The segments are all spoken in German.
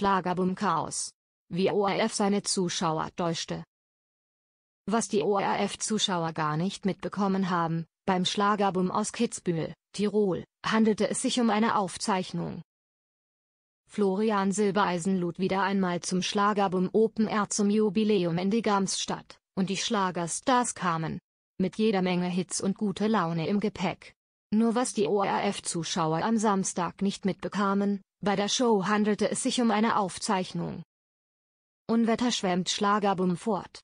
Schlagerbum Chaos. Wie ORF seine Zuschauer täuschte. Was die ORF-Zuschauer gar nicht mitbekommen haben, beim Schlagerbum aus Kitzbühel, Tirol, handelte es sich um eine Aufzeichnung. Florian Silbereisen lud wieder einmal zum Schlagerbum Open Air zum Jubiläum in die Gamsstadt, und die Schlagerstars kamen. Mit jeder Menge Hits und gute Laune im Gepäck. Nur was die ORF-Zuschauer am Samstag nicht mitbekamen, bei der Show handelte es sich um eine Aufzeichnung. Unwetter schwemmt Schlagerbum fort.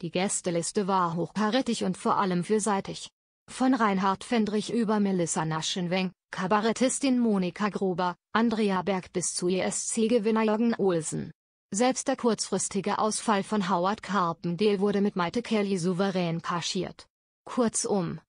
Die Gästeliste war hochkarätig und vor allem fürseitig. Von Reinhard Fendrich über Melissa Naschenweng, Kabarettistin Monika Gruber, Andrea Berg bis zu ESC-Gewinner Jürgen Olsen. Selbst der kurzfristige Ausfall von Howard Carpendale wurde mit Maite Kelly souverän kaschiert. Kurzum,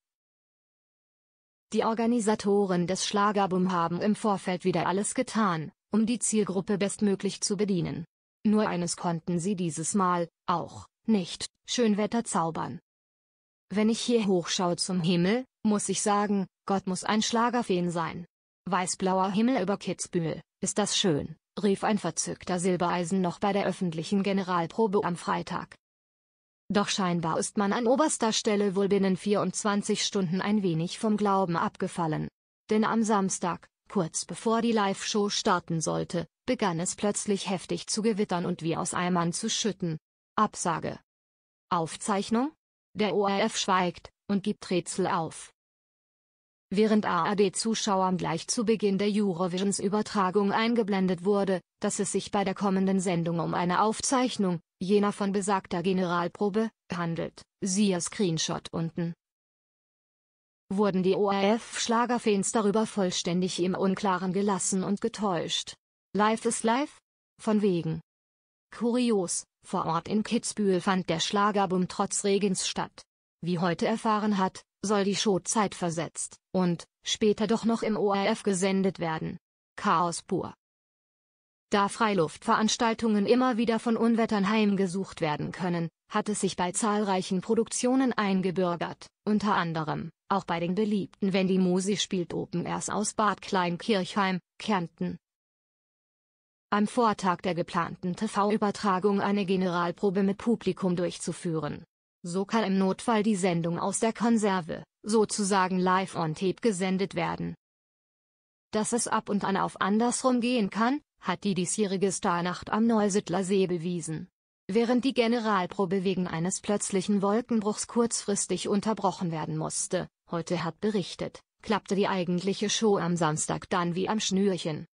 die Organisatoren des Schlagerboom haben im Vorfeld wieder alles getan, um die Zielgruppe bestmöglich zu bedienen. Nur eines konnten sie dieses Mal, auch, nicht, Schönwetter zaubern. Wenn ich hier hochschaue zum Himmel, muss ich sagen, Gott muss ein Schlagerfeen sein. Weißblauer Himmel über Kitzbühel, ist das schön, rief ein verzückter Silbereisen noch bei der öffentlichen Generalprobe am Freitag. Doch scheinbar ist man an oberster Stelle wohl binnen 24 Stunden ein wenig vom Glauben abgefallen. Denn am Samstag, kurz bevor die Live-Show starten sollte, begann es plötzlich heftig zu gewittern und wie aus Eimern zu schütten. Absage. Aufzeichnung? Der ORF schweigt und gibt Rätsel auf während ARD-Zuschauern gleich zu Beginn der Eurovisions-Übertragung eingeblendet wurde, dass es sich bei der kommenden Sendung um eine Aufzeichnung, jener von besagter Generalprobe, handelt, siehe Screenshot unten. Wurden die ORF-Schlagerfans darüber vollständig im Unklaren gelassen und getäuscht. Life is live? Von wegen. Kurios, vor Ort in Kitzbühel fand der Schlagerboom trotz Regens statt. Wie heute erfahren hat, soll die Show zeitversetzt und später doch noch im ORF gesendet werden. Chaos pur. Da Freiluftveranstaltungen immer wieder von Unwettern heimgesucht werden können, hat es sich bei zahlreichen Produktionen eingebürgert, unter anderem auch bei den beliebten Wendy Mosi spielt Open Airs aus Bad Kleinkirchheim, Kärnten. Am Vortag der geplanten TV-Übertragung eine Generalprobe mit Publikum durchzuführen, so kann im Notfall die Sendung aus der Konserve, sozusagen live on tape gesendet werden. Dass es ab und an auf andersrum gehen kann, hat die diesjährige Starnacht am Neusiedler See bewiesen. Während die Generalprobe wegen eines plötzlichen Wolkenbruchs kurzfristig unterbrochen werden musste, heute hat berichtet, klappte die eigentliche Show am Samstag dann wie am Schnürchen.